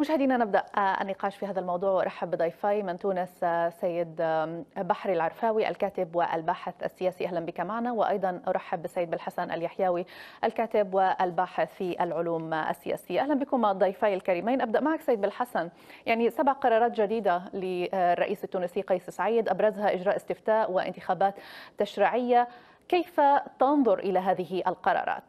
مشاهدينا نبدا آه، النقاش في هذا الموضوع وارحب بضيفي من تونس آه، سيد بحري العرفاوي الكاتب والباحث السياسي اهلا بك معنا وايضا ارحب بالسيد بالحسن اليحيوي الكاتب والباحث في العلوم السياسيه اهلا بكم ضيفي الكريمين ابدا معك سيد بالحسن يعني سبع قرارات جديده للرئيس التونسي قيس سعيد ابرزها اجراء استفتاء وانتخابات تشريعيه كيف تنظر الى هذه القرارات؟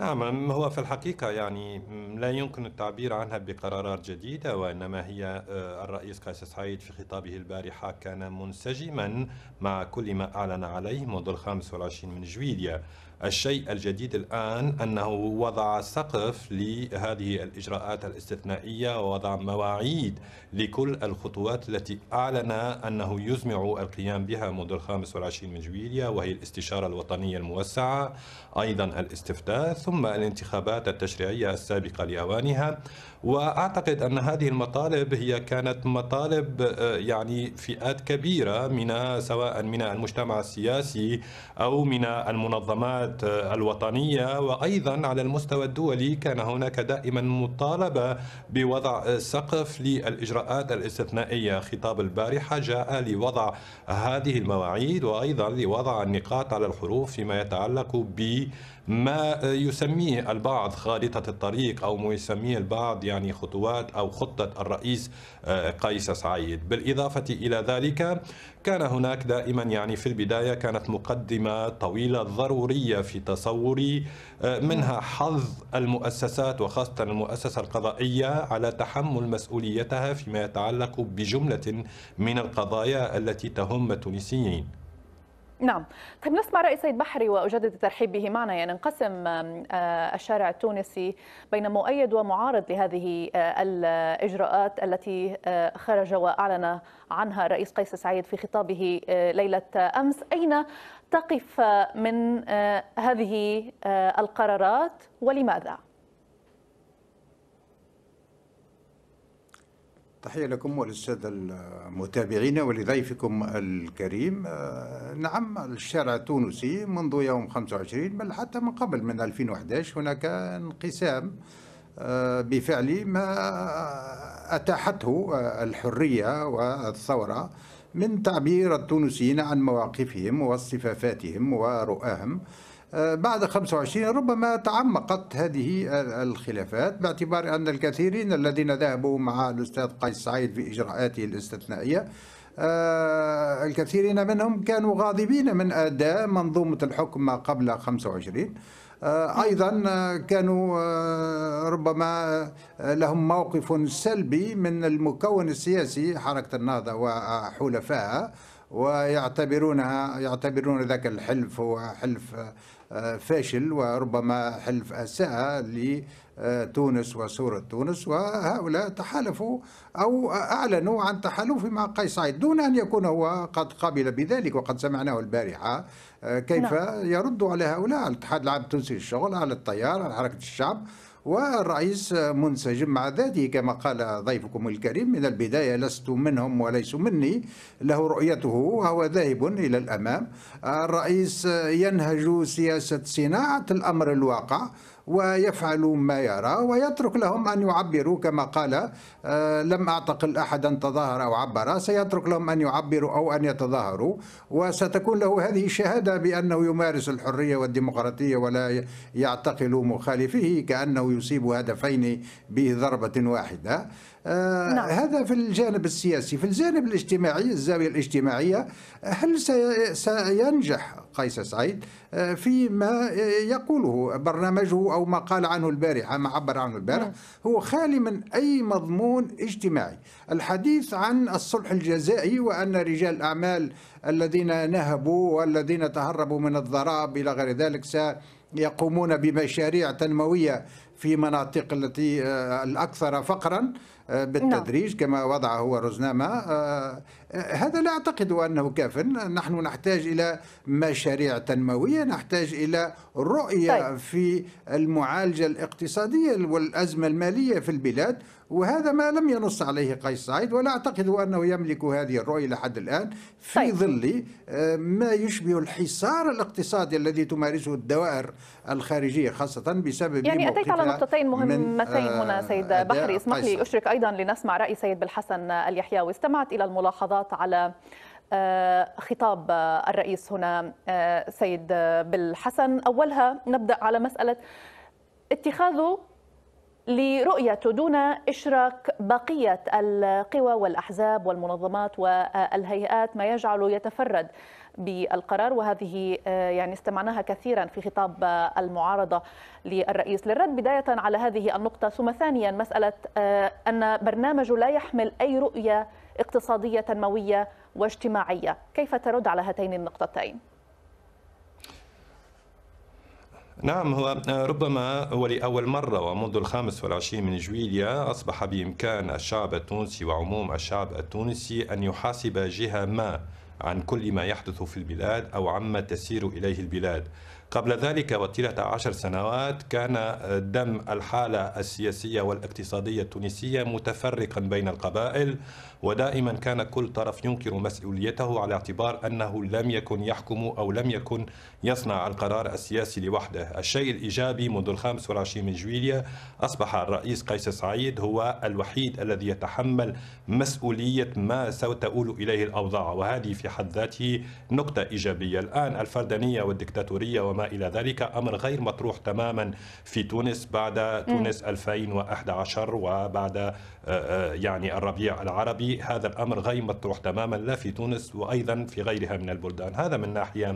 نعم هو في الحقيقة يعني لا يمكن التعبير عنها بقرارات جديدة وإنما هي آه، الرئيس قيس سعيد في خطابه البارحة كان منسجما مع كل ما أعلن عليه منذ الخامس والعشرين من جويليا الشيء الجديد الآن أنه وضع سقف لهذه الإجراءات الاستثنائية ووضع مواعيد لكل الخطوات التي أعلن أنه يزمع القيام بها منذ الخامس والعشرين من جويليا وهي الاستشارة الوطنية الموسعة أيضا الاستفتاء ثم الانتخابات التشريعية السابقة لأوانها وأعتقد أن هذه المطالب هي كانت مطالب آه، يعني فئات كبيرة من سواء من المجتمع السياسي أو من المنظمات آه، الوطنية وأيضا على المستوى الدولي كان هناك دائما مطالبة بوضع سقف للإجراءات الاستثنائية خطاب البارحة جاء لوضع هذه المواعيد وأيضا لوضع النقاط على الحروف فيما يتعلق ب ما يسميه البعض خارطة الطريق أو ما يسميه البعض يعني خطوات أو خطة الرئيس آه، قيس سعيد بالإضافة إلى ذلك كان هناك دائما يعني في البداية كانت مقدمة طويلة ضرورية في تصوري آه، منها حظ المؤسسات وخاصة المؤسسة القضائية على تحمل مسؤوليتها فيما يتعلق بجملة من القضايا التي تهم التونسيين نعم طيب نسمع رأي سيد بحري وأجدد الترحيب به معنا يعني انقسم آه، الشارع التونسي بين مؤيد ومعارض لهذه آه، الإجراءات التي آه، خرج وأعلن عنها الرئيس قيس سعيد في خطابه ليلة أمس أين تقف من هذه القرارات ولماذا؟ تحية لكم وللسادة المتابعين ولضيفكم الكريم آه، نعم الشارع التونسي منذ يوم 25 بل حتى من قبل من 2011 هناك انقسام آه، بفعل ما أتاحته آه، الحرية والثورة من تعبير التونسيين عن مواقفهم واصطفافاتهم ورؤاهم آه، بعد 25 ربما تعمقت هذه الخلافات باعتبار أن الكثيرين الذين ذهبوا مع الأستاذ قيس سعيد في إجراءاته الاستثنائية آه، الكثيرين منهم كانوا غاضبين من أداء منظومة الحكم ما قبل 25 آه، ايضا كانوا ربما لهم موقف سلبي من المكون السياسي حركه النهضه وحلفائها ويعتبرونها يعتبرون ذاك الحلف هو حلف فاشل وربما حلف أساء لتونس وصورة تونس وهؤلاء تحالفوا أو أعلنوا عن تحالف مع قيس سعيد دون أن يكون هو قد قبل بذلك وقد سمعناه البارحة آه، كيف نعم. يرد على هؤلاء الاتحاد العام التونسي للشغل على التيار على حركة الشعب والرئيس منسجم مع ذاته كما قال ضيفكم الكريم من البداية لست منهم وليس مني له رؤيته وهو ذاهب إلى الأمام الرئيس ينهج سياسة صناعة الأمر الواقع ويفعل ما يرى ويترك لهم أن يعبروا كما قال آه، لم أعتقل أحدا تظاهر أو عبر سيترك لهم أن يعبروا أو أن يتظاهروا وستكون له هذه الشهادة بأنه يمارس الحرية والديمقراطية ولا يعتقل مخالفه كأنه يصيب هدفين بضربة واحدة آه نعم. هذا في الجانب السياسي في الجانب الاجتماعي الزاوية الاجتماعية هل سينجح قيس سعيد آه، فيما يقوله برنامجه أو ما قال عنه البارحة ما عبر عنه البارح نعم. هو خالي من أي مضمون اجتماعي الحديث عن الصلح الجزائي وأن رجال الأعمال الذين نهبوا والذين تهربوا من الضرائب إلى غير ذلك سيقومون بمشاريع تنموية في مناطق التي آه، الأكثر فقرا بالتدريج نعم. كما وضع هو رزنامة آه، هذا لا أعتقد أنه كاف نحن نحتاج إلى مشاريع تنموية نحتاج إلى رؤية طيب. في المعالجة الاقتصادية والأزمة المالية في البلاد وهذا ما لم ينص عليه قيس سعيد ولا أعتقد أنه يملك هذه الرؤية لحد الآن في طيب. ظل آه، ما يشبه الحصار الاقتصادي الذي تمارسه الدوائر الخارجية خاصة بسبب يعني أتيت على نقطتين مهمتين هنا آه، سيد بحري اسمح لي أشرك أيضا أيضا لنسمع رأي سيد بالحسن اليحيى استمعت إلى الملاحظات على آه، خطاب آه، الرئيس هنا آه، سيد بالحسن أولها نبدأ على مسألة اتخاذه لرؤيته دون إشراك بقية القوى والأحزاب والمنظمات والهيئات ما يجعله يتفرد بالقرار وهذه آه، يعني استمعناها كثيرا في خطاب آه، المعارضة للرئيس للرد بداية على هذه النقطة ثم ثانيا مسألة آه، أن برنامجه لا يحمل أي رؤية اقتصادية تنموية واجتماعية كيف ترد على هاتين النقطتين؟ نعم هو ربما ولأول مرة ومنذ الخامس والعشرين من جويليا أصبح بإمكان الشعب التونسي وعموم الشعب التونسي أن يحاسب جهة ما عن كل ما يحدث في البلاد أو عما تسير إليه البلاد قبل ذلك وطيلة عشر سنوات كان دم الحالة السياسية والاقتصادية التونسية متفرقا بين القبائل ودائما كان كل طرف ينكر مسؤوليته على اعتبار أنه لم يكن يحكم أو لم يكن يصنع القرار السياسي لوحده الشيء الإيجابي منذ الخامس والعشرين من جويلية أصبح الرئيس قيس سعيد هو الوحيد الذي يتحمل مسؤولية ما ستؤول إليه الأوضاع وهذه في حد ذاته نقطة إيجابية الآن الفردانية والدكتاتورية وما إلى ذلك أمر غير مطروح تماما في تونس بعد تونس 2011 وبعد آه، آه، يعني الربيع العربي هذا الأمر غير مطروح تماما لا في تونس وأيضا في غيرها من البلدان هذا من ناحية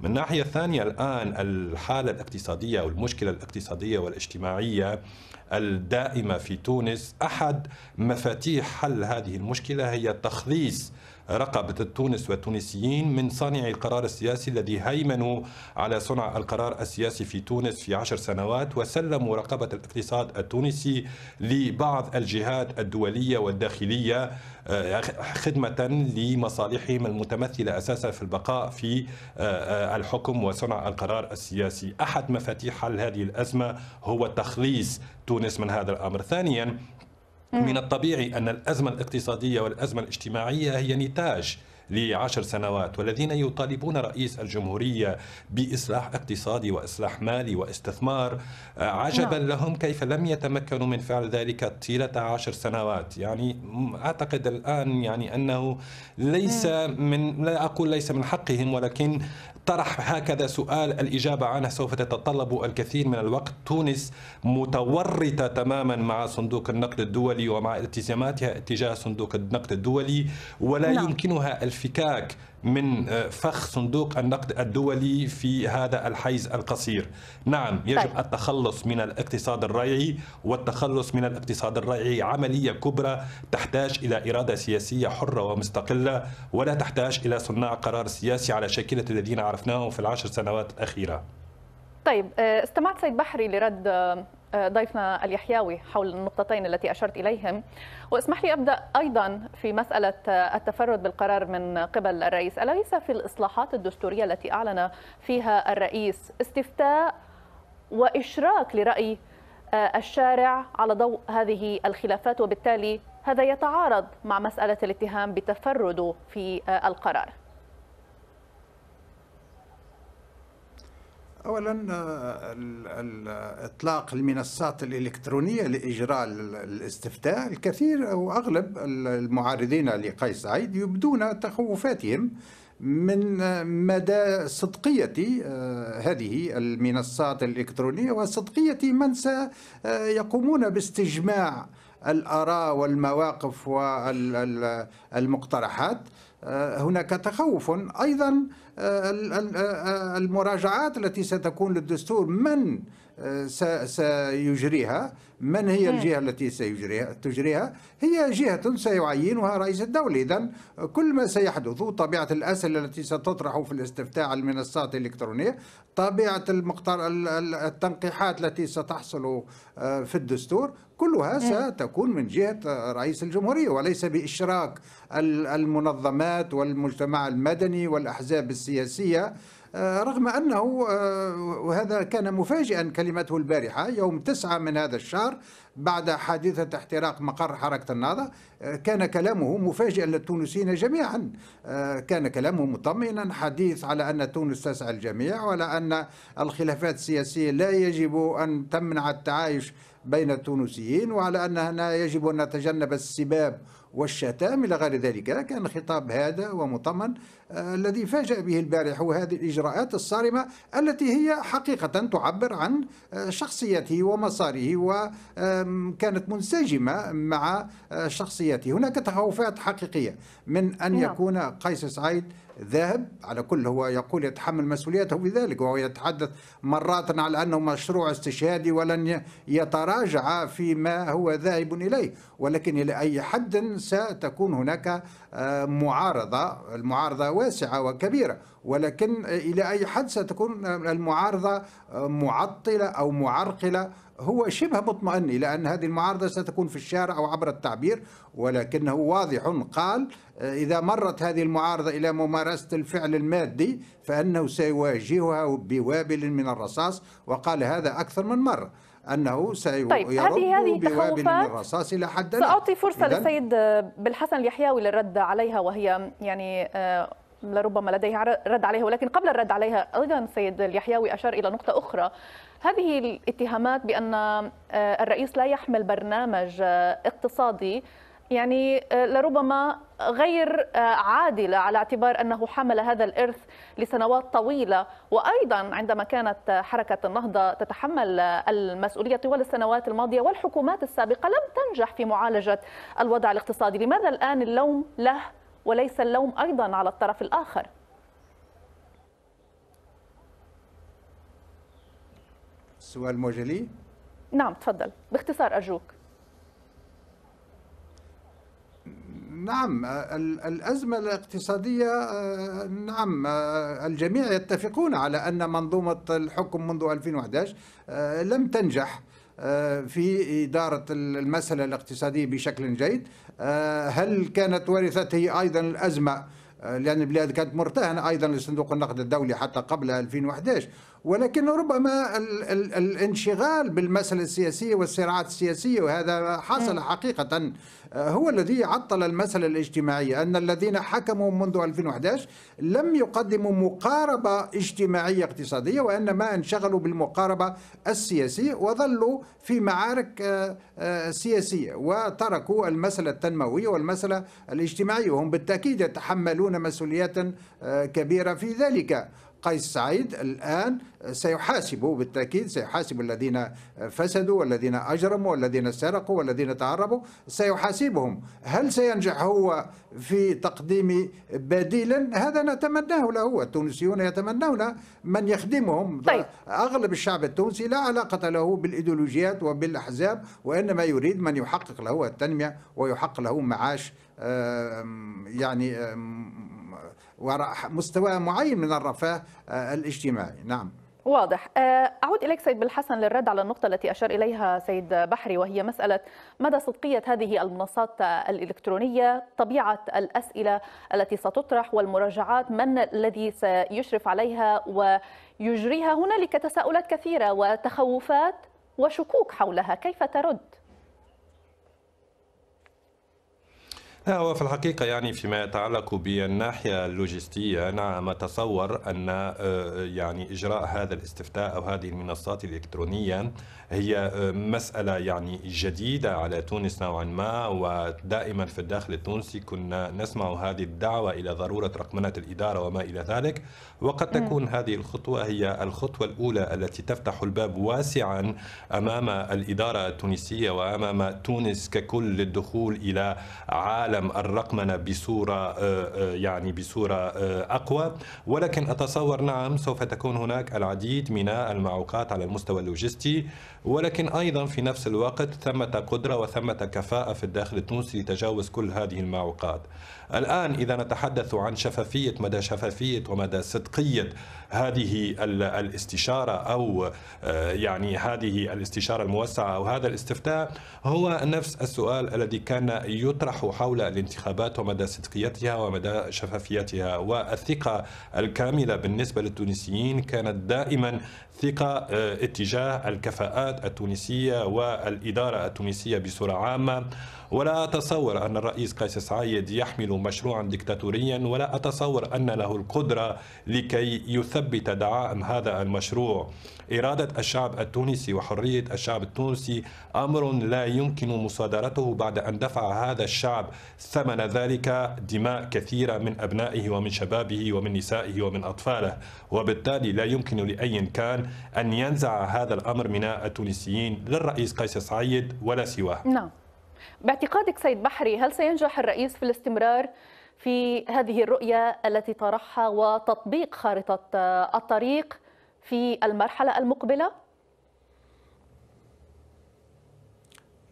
من ناحية ثانية الآن الحالة الاقتصادية والمشكلة الاقتصادية والاجتماعية الدائمة في تونس أحد مفاتيح حل هذه المشكلة هي تخليص رقبة تونس والتونسيين من صانعي القرار السياسي الذي هيمنوا على صنع القرار السياسي في تونس في عشر سنوات وسلموا رقبة الاقتصاد التونسي لبعض الجهات الدولية والداخلية آه، خدمة لمصالحهم المتمثلة أساسا في البقاء في آه، آه، الحكم وصنع القرار السياسي أحد مفاتيح حل هذه الأزمة هو تخليص تونس من هذا الأمر ثانيا من الطبيعي أن الأزمة الاقتصادية والأزمة الاجتماعية هي نتاج لعشر سنوات والذين يطالبون رئيس الجمهورية بإصلاح اقتصادي وإصلاح مالي واستثمار آه، عجبا نعم. لهم كيف لم يتمكنوا من فعل ذلك طيلة عشر سنوات يعني أعتقد الآن يعني أنه ليس من لا أقول ليس من حقهم ولكن طرح هكذا سؤال الإجابة عنه سوف تتطلب الكثير من الوقت تونس متورطة تماما مع صندوق النقد الدولي ومع التزاماتها تجاه صندوق النقد الدولي ولا لا. نعم. يمكنها الفكاك من آه، فخ صندوق النقد الدولي في هذا الحيز القصير نعم طيب. يجب طيب. التخلص من الاقتصاد الريعي والتخلص من الاقتصاد الريعي عملية كبرى تحتاج إلى إرادة سياسية حرة ومستقلة ولا تحتاج إلى صناع قرار سياسي على شاكلة الذين عرفناهم في العشر سنوات الأخيرة طيب آه، استمعت سيد بحري لرد آه، آه، ضيفنا اليحياوي حول النقطتين التي أشرت إليهم واسمح لي أبدأ أيضا في مسألة آه، التفرد بالقرار من قبل الرئيس أليس في الإصلاحات الدستورية التي أعلن فيها الرئيس استفتاء وإشراك لرأي آه، الشارع على ضوء هذه الخلافات وبالتالي هذا يتعارض مع مسألة الاتهام بتفرده في القرار اولا آه، اطلاق المنصات الالكترونيه لاجراء الاستفتاء الكثير او اغلب المعارضين لقيس سعيد يبدون تخوفاتهم من آه، مدى صدقية آه، هذه المنصات الإلكترونية وصدقية من سيقومون باستجماع الآراء والمواقف والمقترحات هناك تخوف أيضا المراجعات التي ستكون للدستور من آه، سيجريها من هي الجهة التي سيجريها تجريها هي جهة سيعينها رئيس الدولة إذا كل ما سيحدث طبيعة الأسئلة التي ستطرح في الاستفتاء على المنصات الإلكترونية طبيعة التنقيحات التي ستحصل آه، في الدستور كلها ستكون من جهة آه، رئيس الجمهورية وليس بإشراك المنظمات والمجتمع المدني والأحزاب السياسية السياسية آه، رغم أنه آه، وهذا كان مفاجئا كلمته البارحة يوم تسعة من هذا الشهر بعد حادثة احتراق مقر حركة النهضة آه، كان كلامه مفاجئا للتونسيين جميعا كان كلامه مطمئنا حديث على أن تونس تسعى الجميع وعلى أن الخلافات السياسية لا يجب أن تمنع التعايش بين التونسيين وعلى أننا يجب أن نتجنب السباب والشتام إلى غير ذلك كان خطاب هذا ومطمن آه، الذي فاجأ به البارح هو هذه الإجراءات الصارمة التي هي حقيقة تعبر عن آه، شخصيته ومساره وكانت منسجمة مع آه، شخصيته هناك تخوفات حقيقية من أن نعم. يكون قيس سعيد ذاهب على كل هو يقول يتحمل مسؤوليته بذلك وهو يتحدث مرات على أنه مشروع استشهادي ولن يتراجع فيما هو ذاهب إليه ولكن إلى أي حد ستكون هناك آه، معارضة المعارضة واسعة وكبيرة ولكن إلى أي حد ستكون المعارضة معطلة أو معرقلة هو شبه مطمئن إلى أن هذه المعارضة ستكون في الشارع أو عبر التعبير ولكنه واضح قال إذا مرت هذه المعارضة إلى ممارسة الفعل المادي فأنه سيواجهها بوابل من الرصاص وقال هذا أكثر من مرة انه سيرد طيب هذه هذه الرصاص الى حد ساعطي فرصه للسيد بالحسن اليحياوي للرد عليها وهي يعني آه، لربما لديه رد عليها ولكن قبل الرد عليها ايضا سيد اليحيوي اشار الى نقطه اخرى هذه الاتهامات بان آه، الرئيس لا يحمل برنامج آه، اقتصادي يعني آه، لربما غير عادلة على اعتبار أنه حمل هذا الإرث لسنوات طويلة وأيضا عندما كانت حركة النهضة تتحمل المسؤولية طوال السنوات الماضية والحكومات السابقة لم تنجح في معالجة الوضع الاقتصادي لماذا الآن اللوم له وليس اللوم أيضا على الطرف الآخر السؤال موجلي نعم تفضل باختصار أرجوك نعم الأزمة الاقتصادية آه، نعم آه، الجميع يتفقون على أن منظومة الحكم منذ 2011 آه، لم تنجح آه، في إدارة المسألة الاقتصادية بشكل جيد آه، هل كانت ورثته أيضا الأزمة آه، لأن البلاد كانت مرتهنة أيضا لصندوق النقد الدولي حتى قبل 2011 ولكن ربما ال ال الانشغال بالمسألة السياسية والصراعات السياسية وهذا حصل حقيقة آه، هو الذي عطل المسألة الاجتماعية أن الذين حكموا منذ 2011 لم يقدموا مقاربة اجتماعية اقتصادية وإنما انشغلوا بالمقاربة السياسية وظلوا في معارك آه، آه، سياسية وتركوا المسألة التنموية والمسألة الاجتماعية وهم بالتأكيد يتحملون مسؤوليات كبيرة في ذلك قيس سعيد الآن سيحاسب بالتأكيد سيحاسب الذين فسدوا والذين أجرموا والذين سرقوا والذين تعربوا سيحاسبهم هل سينجح هو في تقديم بديلا هذا نتمناه له التونسيون يتمنون من يخدمهم طيب. أغلب الشعب التونسي لا علاقة له بالإيديولوجيات وبالأحزاب وإنما يريد من يحقق له التنمية ويحقق له معاش يعني وراء مستوى معين من الرفاه آه، الاجتماعي نعم واضح آه، أعود إليك سيد بالحسن للرد على النقطة التي أشار إليها سيد بحري وهي مسألة مدى صدقية هذه المنصات الإلكترونية طبيعة الأسئلة التي ستطرح والمراجعات من الذي سيشرف عليها ويجريها هنالك تساؤلات كثيرة وتخوفات وشكوك حولها كيف ترد؟ هو في الحقيقة يعني فيما يتعلق بالناحية اللوجستية نعم أتصور أن آه، يعني إجراء هذا الاستفتاء أو هذه المنصات الإلكترونية هي آه، مسألة يعني جديدة على تونس نوعا ما ودائما في الداخل التونسي كنا نسمع هذه الدعوة إلى ضرورة رقمنة الإدارة وما إلى ذلك وقد تكون هذه الخطوة هي الخطوة الأولى التي تفتح الباب واسعا أمام الإدارة التونسية وأمام تونس ككل للدخول إلى عالم الرقمنة بصورة آه، آه، يعني بصورة أقوى ولكن أتصور نعم سوف تكون هناك العديد من المعوقات على المستوى اللوجستي ولكن أيضا في نفس الوقت ثمة قدرة وثمة كفاءة في الداخل التونسي لتجاوز كل هذه المعوقات الآن إذا نتحدث عن شفافية مدى شفافية ومدى صدقية هذه الاستشارة أو آه، يعني هذه الاستشارة الموسعة أو هذا الاستفتاء هو نفس السؤال الذي كان يطرح حول الانتخابات ومدى صدقيتها ومدى شفافيتها والثقة الكاملة بالنسبة للتونسيين كانت دائما ثقة آه، اتجاه الكفاءات الانتخابات التونسية والإدارة التونسية بصورة عامة ولا أتصور أن الرئيس قيس سعيد يحمل مشروعا ديكتاتوريا ولا أتصور أن له القدرة لكي يثبت دعائم هذا المشروع إرادة الشعب التونسي وحرية الشعب التونسي أمر لا يمكن مصادرته بعد أن دفع هذا الشعب ثمن ذلك دماء كثيرة من أبنائه ومن شبابه ومن نسائه ومن أطفاله وبالتالي لا يمكن لأي كان أن ينزع هذا الأمر من التونسيين للرئيس قيس سعيد ولا سواه نعم باعتقادك سيد بحري هل سينجح الرئيس في الاستمرار في هذه الرؤية التي طرحها وتطبيق خارطة الطريق في المرحلة المقبلة؟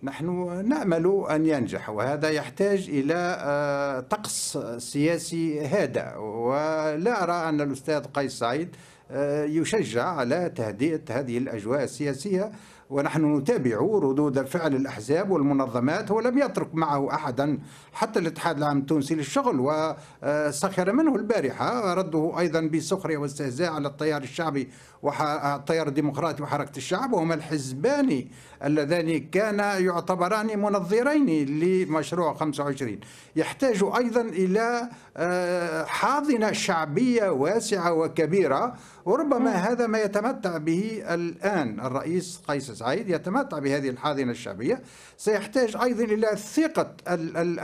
نحن نأمل أن ينجح وهذا يحتاج إلى آه، طقس سياسي هادئ ولا أرى أن الأستاذ قيس سعيد آه، يشجع على تهدئة هذه الأجواء السياسية ونحن نتابع ردود فعل الأحزاب والمنظمات ولم يترك معه أحدا حتى الاتحاد العام التونسي للشغل وسخر منه البارحة رده أيضا بسخرية واستهزاء على التيار الشعبي والتيار الديمقراطي وحركة الشعب وهما الحزبان اللذان كانا يعتبران منظرين لمشروع 25 يحتاج أيضا إلى آه، حاضنة شعبية واسعة وكبيرة وربما هذا ما يتمتع به الآن الرئيس قيس سعيد يتمتع بهذه الحاضنة الشعبية سيحتاج أيضا إلى ثقة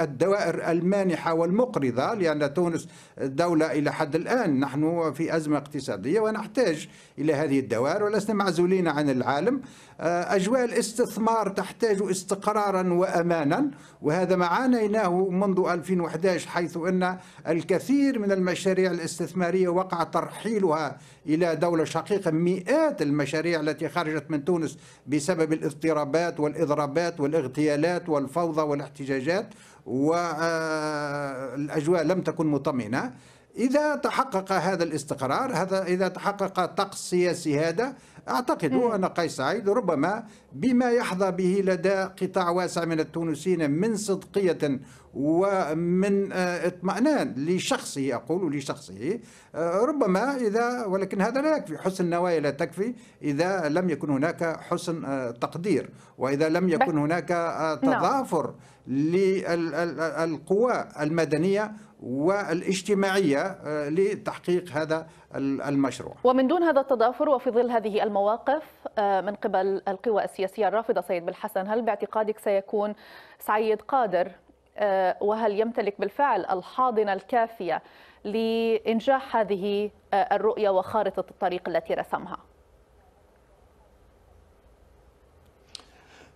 الدوائر المانحة والمقرضة لأن تونس دولة إلى حد الآن نحن في أزمة اقتصادية ونحتاج إلى هذه الدوائر ولسنا معزولين عن العالم آه، أجواء الاستثمار تحتاج استقرارا وأمانا وهذا ما عانيناه منذ 2011 حيث أن الكثير من المشاريع الاستثمارية وقع ترحيلها إلى دولة شقيقة مئات المشاريع التي خرجت من تونس بسبب الاضطرابات والإضرابات والاغتيالات والفوضى والاحتجاجات والأجواء لم تكن مطمئنة إذا تحقق هذا الاستقرار هذا إذا تحقق طقس سياسي هذا أعتقد أن قيس سعيد ربما بما يحظى به لدى قطاع واسع من التونسيين من صدقية ومن آه، اطمئنان لشخصه أقول لشخصه آه، ربما إذا ولكن هذا لا يكفي حسن النوايا لا تكفي إذا لم يكن هناك حسن آه، تقدير وإذا لم يكن هناك نعم. تضافر للقوى المدنية والاجتماعية لتحقيق هذا المشروع ومن دون هذا التضافر وفي ظل هذه المواقف من قبل القوى السياسية الرافضة سيد بالحسن هل باعتقادك سيكون سعيد قادر آه، وهل يمتلك بالفعل الحاضنة الكافية لإنجاح هذه آه، الرؤية وخارطة الطريق التي رسمها؟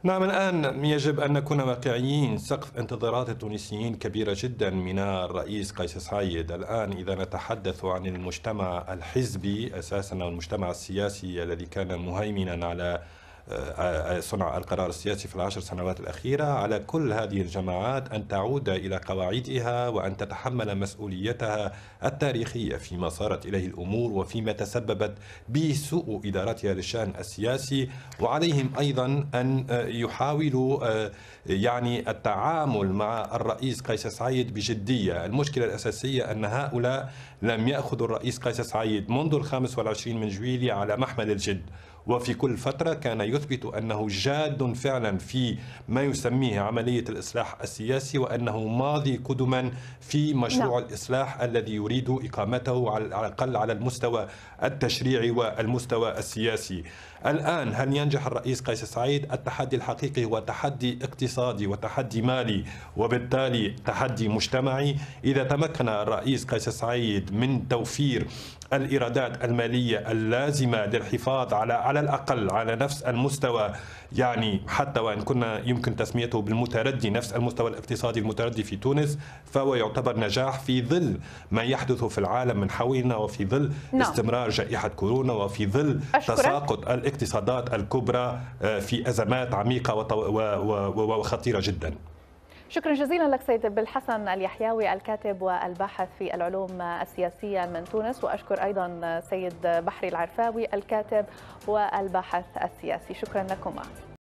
نعم الآن يجب أن نكون واقعيين سقف انتظارات التونسيين كبيرة جدا من الرئيس قيس سعيد الآن إذا نتحدث عن المجتمع الحزبي أساسا المجتمع السياسي الذي كان مهيمنا على آه، آه، صنع القرار السياسي في العشر سنوات الأخيرة على كل هذه الجماعات أن تعود إلى قواعدها وأن تتحمل مسؤوليتها التاريخية فيما صارت إليه الأمور وفيما تسببت بسوء إدارتها للشأن السياسي وعليهم أيضا أن آه، يحاولوا يعني التعامل مع الرئيس قيس سعيد بجدية المشكلة الأساسية أن هؤلاء لم يأخذوا الرئيس قيس سعيد منذ الخامس والعشرين من جويلية على محمل الجد وفي كل فترة كان يثبت أنه جاد فعلا في ما يسميه عملية الإصلاح السياسي وأنه ماضي قدما في مشروع لا. نعم. الإصلاح الذي يريد إقامته على الأقل على المستوى التشريعي والمستوى السياسي الآن هل ينجح الرئيس قيس سعيد التحدي الحقيقي هو تحدي اقتصادي وتحدي مالي وبالتالي تحدي مجتمعي إذا تمكن الرئيس قيس سعيد من توفير الإيرادات المالية اللازمة للحفاظ على على الأقل على نفس المستوى يعني حتى وإن كنا يمكن تسميته بالمتردي نفس المستوى الاقتصادي المتردي في تونس فهو يعتبر نجاح في ظل ما يحدث في العالم من حولنا وفي ظل نعم. استمرار جائحة كورونا وفي ظل أشكرك. تساقط الاقتصادات الكبرى آه، في أزمات عميقة وخطيرة جداً شكرا جزيلا لك سيد بالحسن اليحياوي الكاتب والباحث في العلوم السياسية من تونس وأشكر أيضا سيد بحري العرفاوي الكاتب والباحث السياسي شكرا لكما